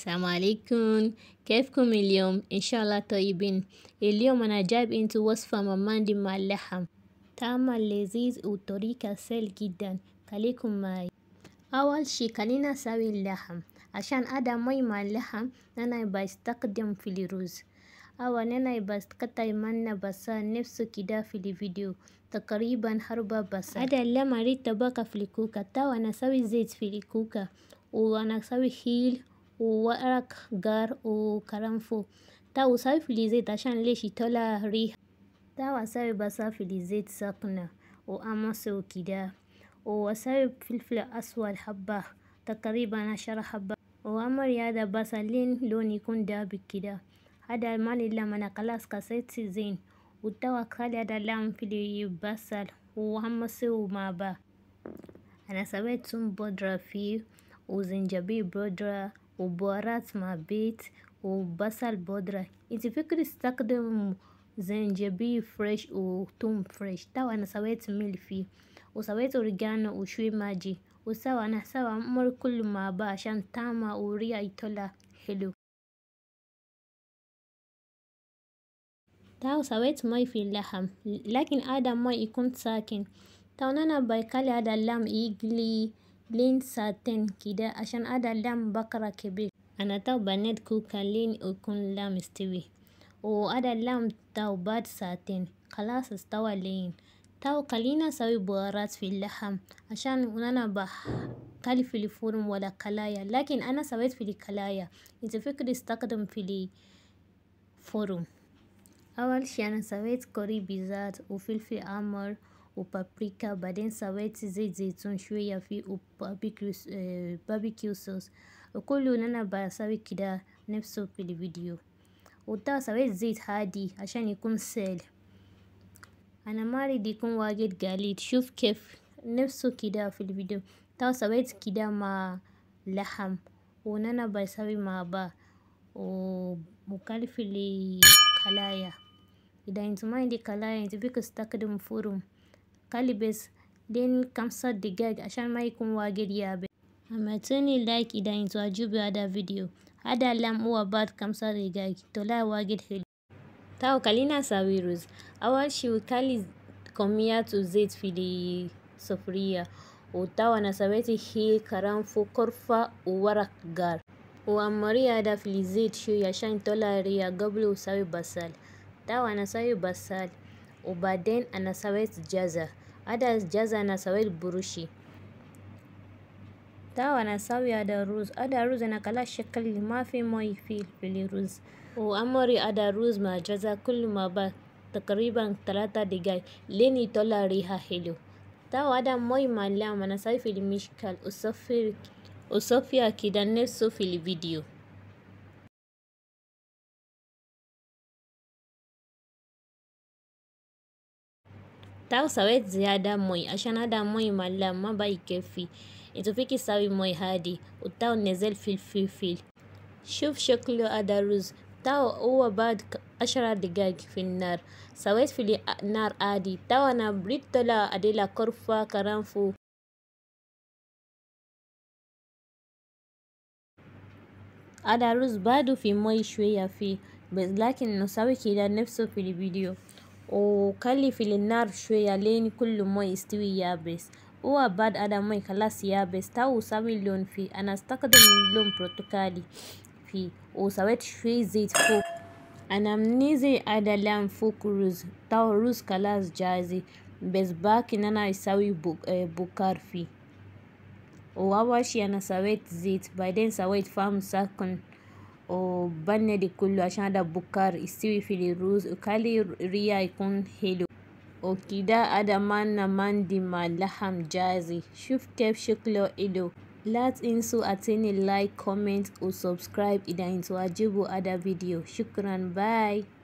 السلام عليكم كيفكم اليوم؟ ان شاء الله طيبين اليوم انا جايب انتو وصفه ماماندي مع اللحم طعم لذيذ وطريقه سهل جدا خليكم معي اول شي خلينا نسوي اللحم عشان أدى مي مع اللحم انا بستخدم في الرز او انا بستقطع منا بصل نفسه كده في الفيديو تقريبا أربع بصل هذا اللحم ريت طبقه في الكوكا تو انا اسوي زيت في الكوكا وانا اسوي هيل وورق جار وكرنفو تاو صافي ليزيت عشان ليش يطلع ريح تاو صافي بصافي ليزيت ساقنا وأمسو وكدار وصافي فلفل أسود حبة تقريبا عشرة حبة وأمر هذا بصلين لون يكون داب كده هذا المال لما أنا خلاص كسيت زين وتوا هذا لام في البصل وأمسو ما با أنا سويت سم بودرة فيه وزنجبيل بودرة وبهارات مع بيت وبصل بودرة انت فكرة استخدم زنجبيل فريش وثوم فريش تو انا سويت ميل فيه وسويت اوريجانو وشوي ماجي وسوا انا سوا مر كل ما با عشان تاما وريا يطلع حلو تاو سويت مي في اللحم لكن هذا مي يكون ساكن تاو انا بايكالي هذا اللحم يجلي لين ساتين كده عشان أقدر أعمل بقرة كبير أنا تو بنيت كوكا لين يكون لام مستوي وأقدر أعمل تو بعد ساتين خلاص استوى لين تو قلينا سوي بوارات في اللحم عشان أنا كالي في الفرن ولا كلايا لكن أنا سويت في الكلايا إذا فكر استخدم في الفرن أول شي أنا سويت كوري بيزات وفلفل أحمر وبابريكا وبعدين سويت زيت زيتون شوية فيه باربيكيو صوص وكل أنا بسوي كده نفسه في الفيديو وده سويت زيت هادي عشان يكون سهل أنا ما أريد يكون واجد قليل شوف كيف نفسه كده في الفيديو ده سويت كده مع لحم وأنا بسوي مع با ومكلف لي كلاية إذا أنتم ما عندي كلاية أنتم بيكو استخدم فرن calibes den cancer the guide ashamaikum waged yabe i'm returning like ida into ajubi other video ada lam uwa bad cancer the guide tola waged heli tao kalina sawirus awal shiwikali komiatu zet fili sufuria utawa na saweti hii karamfu korfa uwarak gar uamari ada filizit shu yashan tola ria gobli usawi basal tawa na sawi basal a Anasawat Jaza Adams Jaza Anasawat Burushi Tawa na sawi ada ruz ada ruz kala shekali mafi moi fil fili ruz amori ada ruz kullu ma ba takriban talata digai lini tola riha helu. tawa ada moi malama na sawi fil mishkal usafiri usafia kidaneso fili video تساوي زيادة مي عشان هذا مي ما لما بيكفي يتوفيك يساوي مي هادي وتاو نزل في الفلفل شوف شكله هذا الرز تاو هو بعد عشرة دقايق في النار سويت في النار عادي تاو أنا بريت لا أديلا كرفة كرنفو هذا الرز بعده في موي شوية في بس لكن نسوي كده نفسه في الفيديو o kali filin nar shoya kullum mai istiwi ya uwa bad ada mai kalas ya bes ta u sami lion fi ana staka da lion fi o sawet shi zit ana mnizi ada lam fu ta rus kalas jazi bes baki nana isawi bu, eh, bukar fi o ana sawet zit baiden sawet fam sakon وبنا لكله عشان ده بكر يستوي في الرز وكالي ريا يكون حلو وكده أدمنا مندي مع لحم جاهزي شوف كيف شكله حلو لا تنسوا أعطيني لايك كومنت وسبسكرايب إذا انتوا عجبوا هذا فيديو شكرا باي